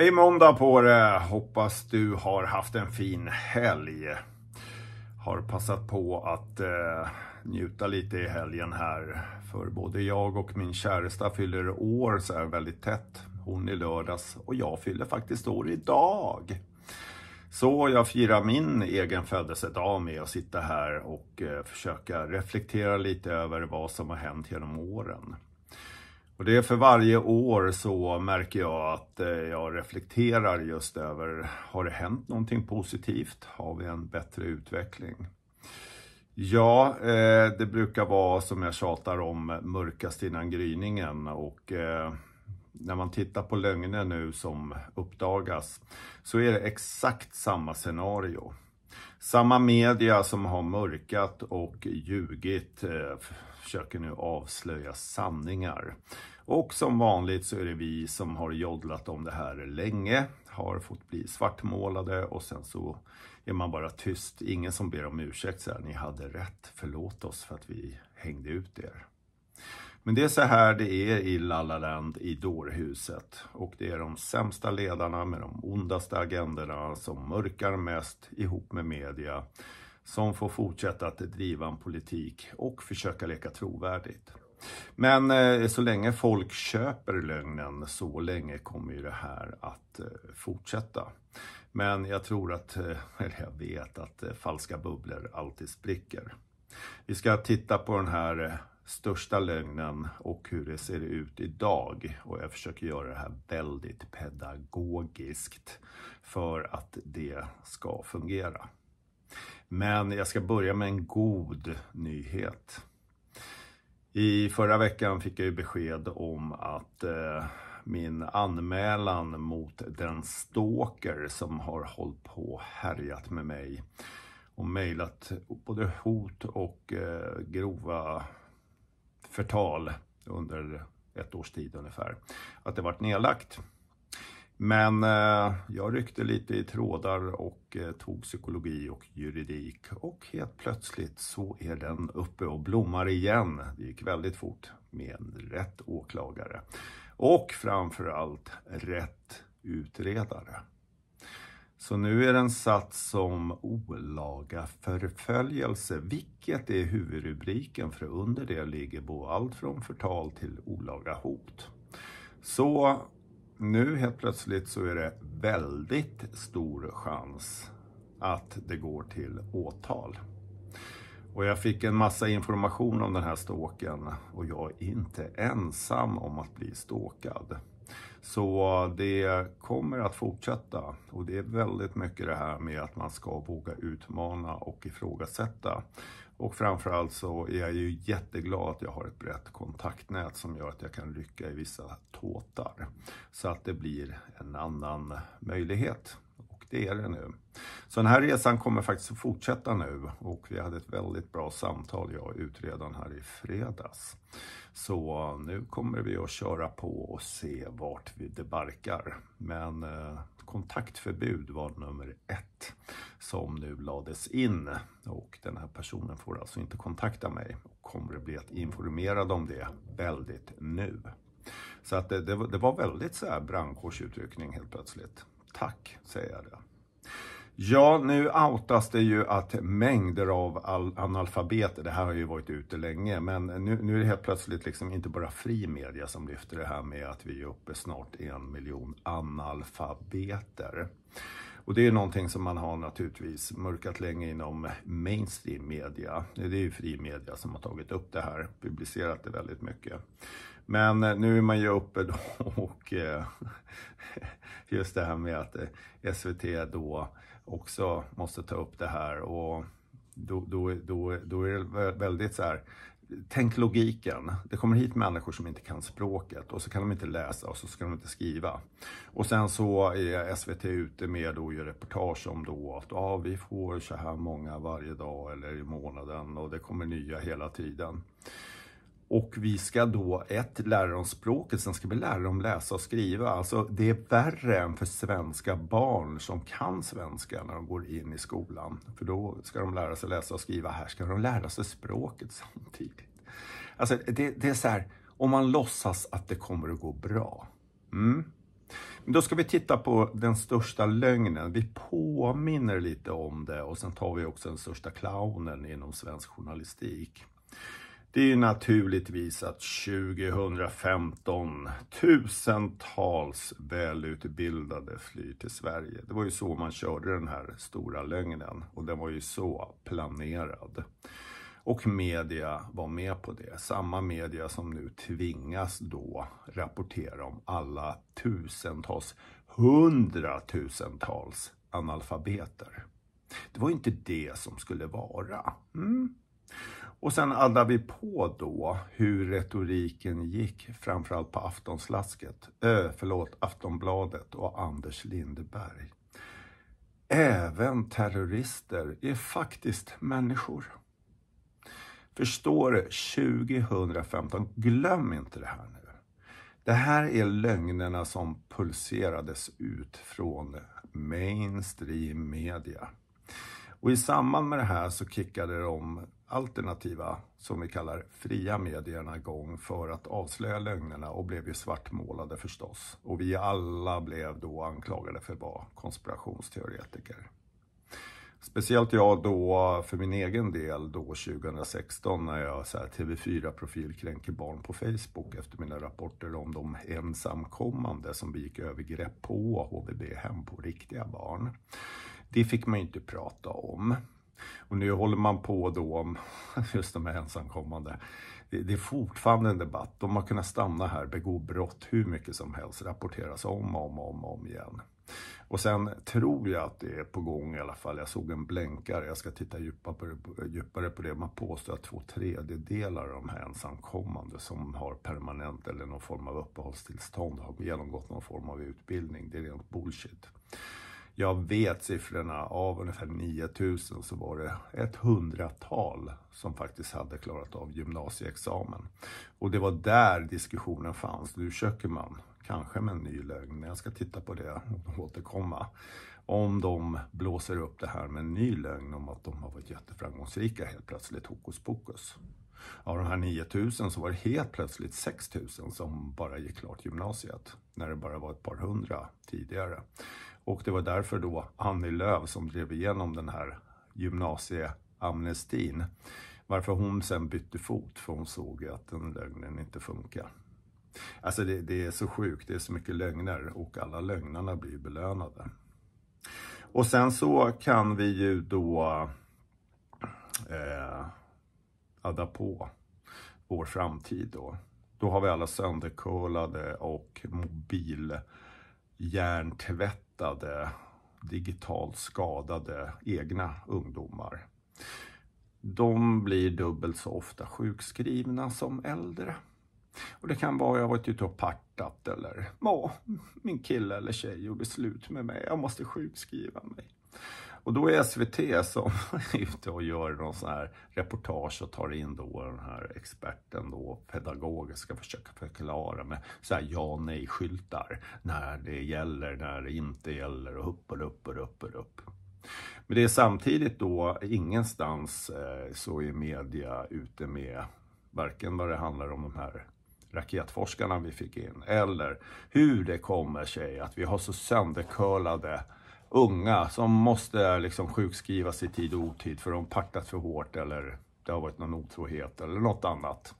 Hej måndag på det! Hoppas du har haft en fin helg. Har passat på att eh, njuta lite i helgen här. För både jag och min käresta fyller år så här väldigt tätt. Hon i lördags och jag fyller faktiskt år idag. Så jag firar min egen födelsedag med att sitta här och eh, försöka reflektera lite över vad som har hänt genom åren. Och det är för varje år så märker jag att eh, jag reflekterar just över, har det hänt någonting positivt? Har vi en bättre utveckling? Ja, eh, det brukar vara som jag tjatar om, mörkast innan gryningen och eh, när man tittar på lögner nu som uppdagas så är det exakt samma scenario. Samma media som har mörkat och ljugit eh, försöker nu avslöja sanningar. Och som vanligt så är det vi som har joddlat om det här länge, har fått bli svartmålade och sen så är man bara tyst. Ingen som ber om ursäkt så här, ni hade rätt, förlåt oss för att vi hängde ut er. Men det är så här det är i Lallaland i dårhuset. Och det är de sämsta ledarna med de ondaste agenderna som mörkar mest ihop med media som får fortsätta att driva en politik och försöka leka trovärdigt. Men eh, så länge folk köper lögnen, så länge kommer ju det här att eh, fortsätta. Men jag tror att, eh, eller jag vet att falska bubblor alltid spricker. Vi ska titta på den här största lögnen och hur det ser ut idag. Och jag försöker göra det här väldigt pedagogiskt för att det ska fungera. Men jag ska börja med en god nyhet. I förra veckan fick jag ju besked om att eh, min anmälan mot den stalker som har hållit på och härjat med mig och mejlat både hot och eh, grova förtal under ett års tid ungefär, att det varit nedlagt. Men eh, jag ryckte lite i trådar och eh, tog psykologi och juridik och helt plötsligt så är den uppe och blommar igen. Det gick väldigt fort med en rätt åklagare och framförallt rätt utredare. Så nu är den satt som olaga förföljelse, vilket är huvudrubriken, för under det ligger bo allt från förtal till olaga hot. Så nu helt plötsligt så är det väldigt stor chans att det går till åtal. Och jag fick en massa information om den här ståken och jag är inte ensam om att bli ståkad. Så det kommer att fortsätta och det är väldigt mycket det här med att man ska våga utmana och ifrågasätta. Och framförallt så är jag ju jätteglad att jag har ett brett kontaktnät som gör att jag kan rycka i vissa tåtar. Så att det blir en annan möjlighet det är det nu. Så den här resan kommer faktiskt att fortsätta nu och vi hade ett väldigt bra samtal, jag och utredaren här i fredags. Så nu kommer vi att köra på och se vart vi debarkar. Men eh, kontaktförbud var nummer ett som nu lades in och den här personen får alltså inte kontakta mig och kommer att bli informerad om det väldigt nu. Så att det, det, det var väldigt så här brandkårsutryckning helt plötsligt. Tack, säger jag det. Ja, nu outas det ju att mängder av analfabeter, det här har ju varit ute länge, men nu, nu är det helt plötsligt liksom inte bara fri media som lyfter det här med att vi är uppe snart en miljon analfabeter. Och det är någonting som man har naturligtvis mörkat länge inom mainstream media. Det är ju fri media som har tagit upp det här, publicerat det väldigt mycket. Men eh, nu är man ju uppe då och eh, just det här med att eh, SVT då också måste ta upp det här. Och då, då, då, då är det väldigt så här, tänk logiken. Det kommer hit människor som inte kan språket och så kan de inte läsa och så ska de inte skriva. Och sen så är SVT ute med och gör reportage om då att ah, vi får så här många varje dag eller i månaden och det kommer nya hela tiden. Och vi ska då, ett, lära dem språket, sen ska vi lära dem läsa och skriva. Alltså det är värre än för svenska barn som kan svenska när de går in i skolan. För då ska de lära sig läsa och skriva, här ska de lära sig språket samtidigt. Alltså det, det är så här, om man låtsas att det kommer att gå bra. Mm. Men då ska vi titta på den största lögnen. Vi påminner lite om det och sen tar vi också den största clownen inom svensk journalistik. Det är ju naturligtvis att 2015 tusentals välutbildade flyr till Sverige. Det var ju så man körde den här stora lögnen och den var ju så planerad. Och media var med på det. Samma media som nu tvingas då rapportera om alla tusentals, hundratusentals analfabeter. Det var inte det som skulle vara. Mm. Och sen addar vi på då hur retoriken gick, framförallt på Aftonslasket, ö, förlåt, Aftonbladet och Anders Lindeberg. Även terrorister är faktiskt människor. Förstår du? 2015, glöm inte det här nu. Det här är lögnerna som pulserades ut från mainstream media. Och i samband med det här så kickade de alternativa, som vi kallar fria medierna igång för att avslöja lögnerna och blev ju svartmålade förstås. Och vi alla blev då anklagade för att vara konspirationsteoretiker. Speciellt jag då, för min egen del, då 2016 när jag så här, TV4-profil kränker barn på Facebook efter mina rapporter om de ensamkommande som begick övergrepp på HVB-hem på riktiga barn. Det fick man ju inte prata om. Och nu håller man på då om just de här ensamkommande. Det, det är fortfarande en debatt. De har kunnat stanna här, begå brott hur mycket som helst, rapporteras om och om, om, om igen. Och sen tror jag att det är på gång i alla fall. Jag såg en blänkare, jag ska titta djupare på det. Man påstår att två tredjedelar av de här ensamkommande som har permanent eller någon form av uppehållstillstånd har genomgått någon form av utbildning. Det är rent bullshit jag vet siffrorna, av ungefär 9000 så var det ett hundratal som faktiskt hade klarat av gymnasieexamen. Och det var där diskussionen fanns. Nu söker man, kanske med en ny lögn, men jag ska titta på det och återkomma. Om de blåser upp det här med en ny lögn om att de har varit jätteframgångsrika helt plötsligt, hokus pokus. Av de här 9000 så var det helt plötsligt 6000 som bara gick klart gymnasiet, när det bara var ett par hundra tidigare. Och det var därför då Annie Lööf som drev igenom den här gymnasieamnestin. Varför hon sen bytte fot, för hon såg ju att den lögnen inte funkar. Alltså det, det, är så sjukt, det är så mycket lögner och alla lögnarna blir belönade. Och sen så kan vi ju då eh, adda på vår framtid då. Då har vi alla söndercurlade och mobiljärntvätt utmattade, digitalt skadade egna ungdomar. De blir dubbelt så ofta sjukskrivna som äldre. Och det kan vara, jag varit ute och partat eller min kille eller tjej gjorde slut med mig, jag måste sjukskriva mig. Och då är SVT som är ute och gör någon sån här reportage och tar in då den här experten då, pedagogen, ska försöka förklara med så här ja nej skyltar. När det gäller, när det inte gäller och upp och upp och upp och upp. Men det är samtidigt då ingenstans eh, så är media ute med varken vad det handlar om de här raketforskarna vi fick in eller hur det kommer sig att vi har så söndercurlade unga som måste liksom sjukskrivas i tid och otid för de packat för hårt eller det har varit någon otrohet eller något annat.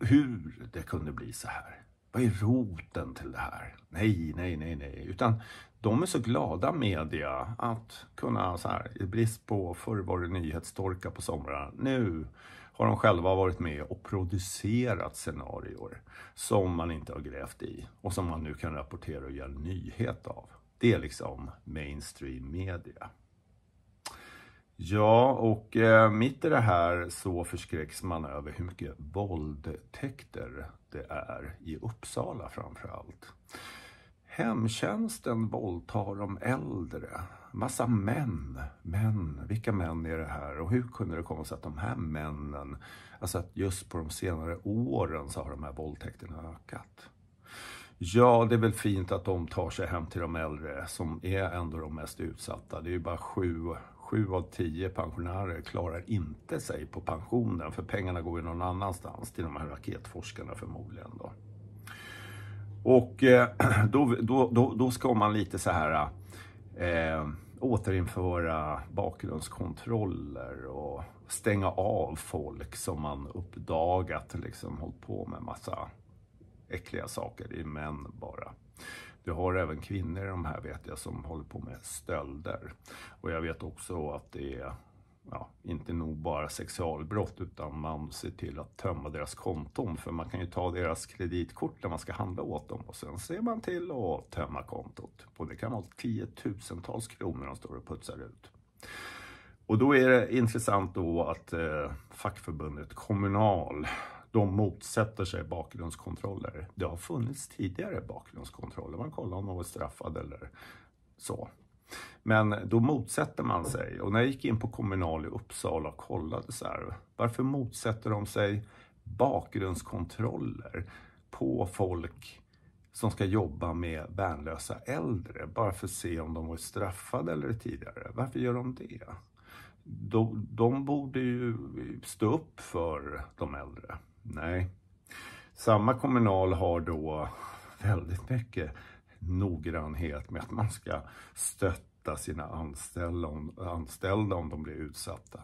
Hur det kunde bli så här. Vad är roten till det här? Nej, nej, nej, nej. Utan de är så glada media att kunna så här, i brist på förr var det nyhetstorka på somrarna. Nu har de själva varit med och producerat scenarier som man inte har grävt i och som man nu kan rapportera och göra nyhet av. Det är liksom mainstream media. Ja, och eh, mitt i det här så förskräcks man över hur mycket våldtäkter det är i Uppsala framför allt. Hemtjänsten våldtar de äldre. Massa män. Män, vilka män är det här? Och hur kunde det komma sig att de här männen, alltså att just på de senare åren så har de här våldtäkterna ökat? Ja, det är väl fint att de tar sig hem till de äldre som är ändå de mest utsatta. Det är ju bara sju, sju av tio pensionärer klarar inte sig på pensionen för pengarna går ju någon annanstans, till de här raketforskarna förmodligen. Då. Och eh, då, då, då, då ska man lite så här eh, återinföra bakgrundskontroller och stänga av folk som man uppdagat liksom hållit på med massa äckliga saker det är män bara. Du har även kvinnor i de här vet jag som håller på med stölder. Och jag vet också att det är ja, inte nog bara sexualbrott utan man ser till att tömma deras konton för man kan ju ta deras kreditkort när man ska handla åt dem och sen ser man till att tömma kontot. Och det kan vara tiotusentals kronor de står och putsar ut. Och då är det intressant då att eh, fackförbundet Kommunal de motsätter sig bakgrundskontroller. Det har funnits tidigare bakgrundskontroller. Man kollar om någon är straffad eller så. Men då motsätter man sig. Och när jag gick in på Kommunal i Uppsala och kollade så här, varför motsätter de sig bakgrundskontroller på folk som ska jobba med värnlösa äldre, bara för att se om de var straffade eller tidigare. Varför gör de det? De, de borde ju stå upp för de äldre. Nej. Samma Kommunal har då väldigt mycket noggrannhet med att man ska stötta sina anställda om, anställda om de blir utsatta.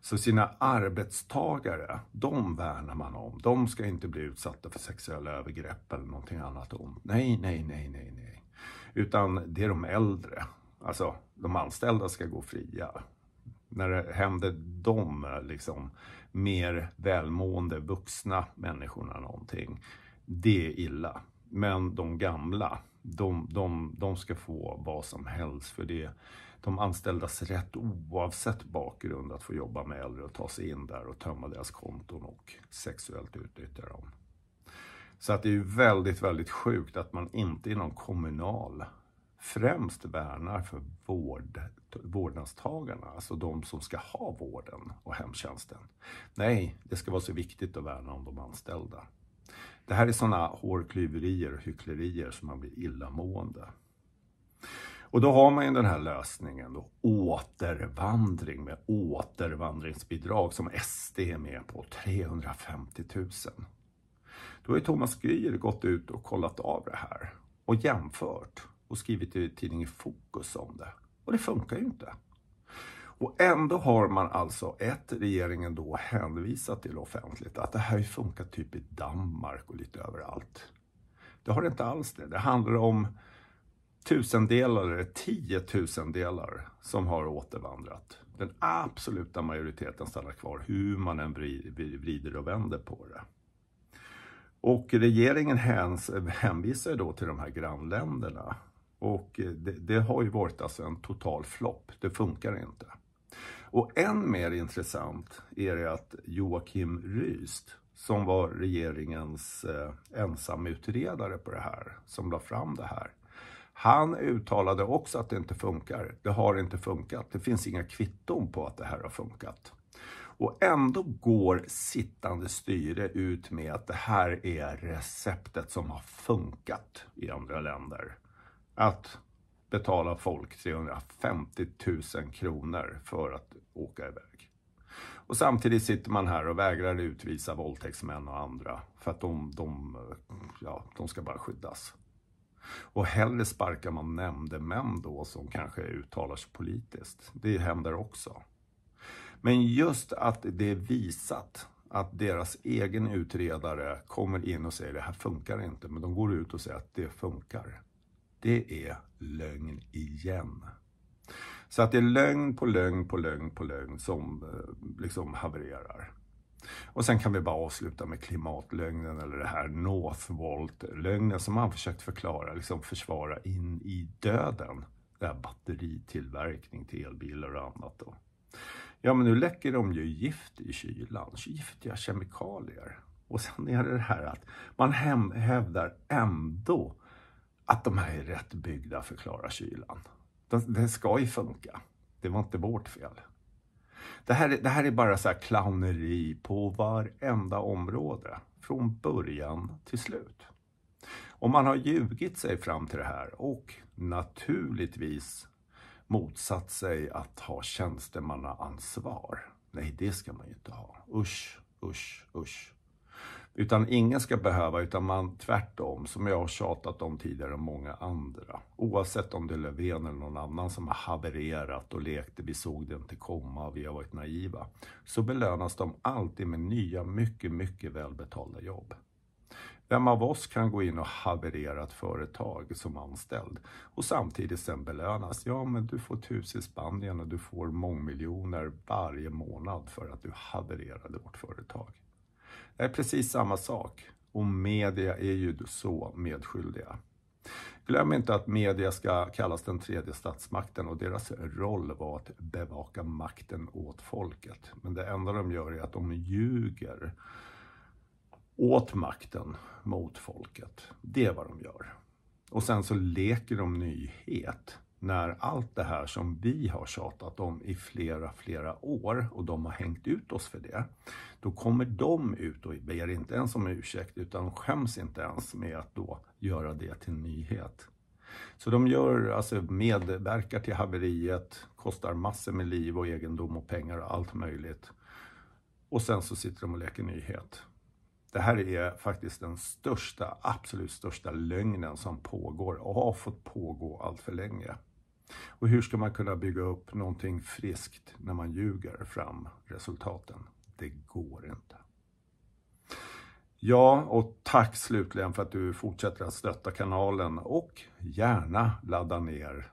Så sina arbetstagare, de värnar man om. De ska inte bli utsatta för sexuella övergrepp eller någonting annat ont. Nej, nej, nej, nej, nej. Utan det är de äldre. Alltså, de anställda ska gå fria när det händer de liksom, mer välmående vuxna människorna någonting, det är illa. Men de gamla, de, de, de ska få vad som helst för det. De anställdas rätt oavsett bakgrund att få jobba med äldre och ta sig in där och tömma deras konton och sexuellt utnyttja dem. Så att det är ju väldigt, väldigt sjukt att man inte inom kommunal främst värnar för vård, vårdnadstagarna, alltså de som ska ha vården och hemtjänsten. Nej, det ska vara så viktigt att värna om de anställda. Det här är sådana hårklyverier och hycklerier som man blir illamående. Och då har man ju den här lösningen då, återvandring med återvandringsbidrag som SD är med på, 350 000. Då har ju Thomas Gryr gått ut och kollat av det här och jämfört och skrivit i tidningen Fokus om det. Och det funkar ju inte. Och ändå har man alltså, ett, regeringen då hänvisat till offentligt att det här funkar typ i Danmark och lite överallt. Det har det inte alls det. Det handlar om tusendelar eller tiotusendelar som har återvandrat. Den absoluta majoriteten stannar kvar hur man än vrider och vänder på det. Och regeringen hänvisar då till de här grannländerna och eh, det, det, har ju varit alltså en total flopp, det funkar inte. Och än mer intressant är det att Joakim Ryst, som var regeringens eh, ensamutredare på det här, som la fram det här. Han uttalade också att det inte funkar. Det har inte funkat. Det finns inga kvitton på att det här har funkat. Och ändå går sittande styre ut med att det här är receptet som har funkat i andra länder att betala folk 350 000 kronor för att åka iväg. Och samtidigt sitter man här och vägrar utvisa våldtäktsmän och andra för att de, de, ja, de ska bara skyddas. Och hellre sparkar man nämndemän då som kanske uttalar sig politiskt. Det händer också. Men just att det är visat att deras egen utredare kommer in och säger det här funkar inte, men de går ut och säger att det funkar det är lögn igen. Så att det är lögn på lögn på lögn på lögn som eh, liksom havererar. Och sen kan vi bara avsluta med klimatlögnen eller det här Northvolt-lögnen som man försökt förklara, liksom försvara in i döden. Det här batteritillverkning till elbilar och annat då. Ja, men nu läcker de ju gift i kylan, giftiga kemikalier. Och sen är det det här att man hävdar ändå att de här är rätt byggda för att klara kylan. Det ska ju funka. Det var inte vårt fel. Det här, det här är bara så clowneri på varenda område, från början till slut. Om man har ljugit sig fram till det här och naturligtvis motsatt sig att ha tjänstemannaansvar. Nej, det ska man ju inte ha. Usch, usch, usch. Utan ingen ska behöva, utan man tvärtom, som jag har tjatat om tidigare och många andra. Oavsett om det är Löfven eller någon annan som har havererat och lekte, vi såg det inte komma och vi har varit naiva. Så belönas de alltid med nya, mycket, mycket välbetalda jobb. Vem av oss kan gå in och haverera ett företag som anställd och samtidigt sen belönas? Ja, men du får ett hus i Spanien och du får mångmiljoner varje månad för att du havererade vårt företag är precis samma sak och media är ju så medskyldiga. Glöm inte att media ska kallas den tredje statsmakten och deras roll var att bevaka makten åt folket. Men det enda de gör är att de ljuger åt makten mot folket. Det är vad de gör. Och sen så leker de nyhet när allt det här som vi har tjatat om i flera, flera år och de har hängt ut oss för det, då kommer de ut och ber inte ens om ursäkt utan skäms inte ens med att då göra det till nyhet. Så de gör, alltså medverkar till haveriet, kostar massor med liv och egendom och pengar och allt möjligt. Och sen så sitter de och leker nyhet. Det här är faktiskt den största, absolut största lögnen som pågår och har fått pågå allt för länge. Och hur ska man kunna bygga upp någonting friskt när man ljuger fram resultaten? Det går inte. Ja, och tack slutligen för att du fortsätter att stötta kanalen och gärna ladda ner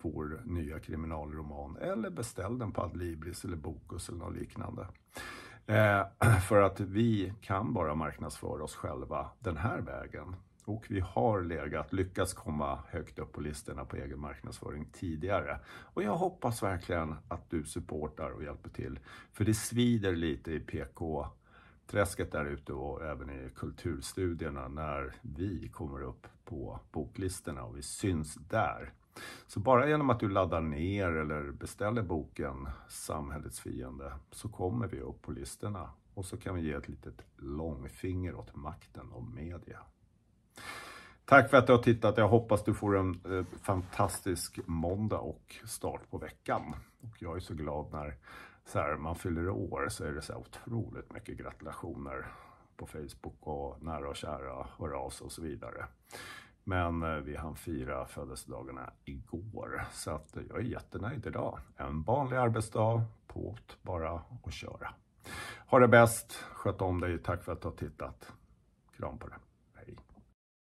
vår nya kriminalroman eller beställ den på Adlibris eller Bokus eller något liknande. Eh, för att vi kan bara marknadsföra oss själva den här vägen och vi har legat, lyckats komma högt upp på listorna på egen marknadsföring tidigare. Och jag hoppas verkligen att du supportar och hjälper till. För det svider lite i PK träsket där ute och även i kulturstudierna när vi kommer upp på boklistorna och vi syns där. Så bara genom att du laddar ner eller beställer boken Samhällets fiende så kommer vi upp på listorna och så kan vi ge ett litet långfinger åt makten och media. Tack för att du har tittat. Jag hoppas du får en eh, fantastisk måndag och start på veckan. Och jag är så glad när så här, man fyller år så är det så här otroligt mycket gratulationer på Facebook och nära och kära hör av sig och så vidare. Men eh, vi hann fira födelsedagarna igår så att jag är jättenöjd idag. En vanlig arbetsdag, på bara och köra. Ha det bäst, sköt om dig, tack för att du har tittat. Kram på dig.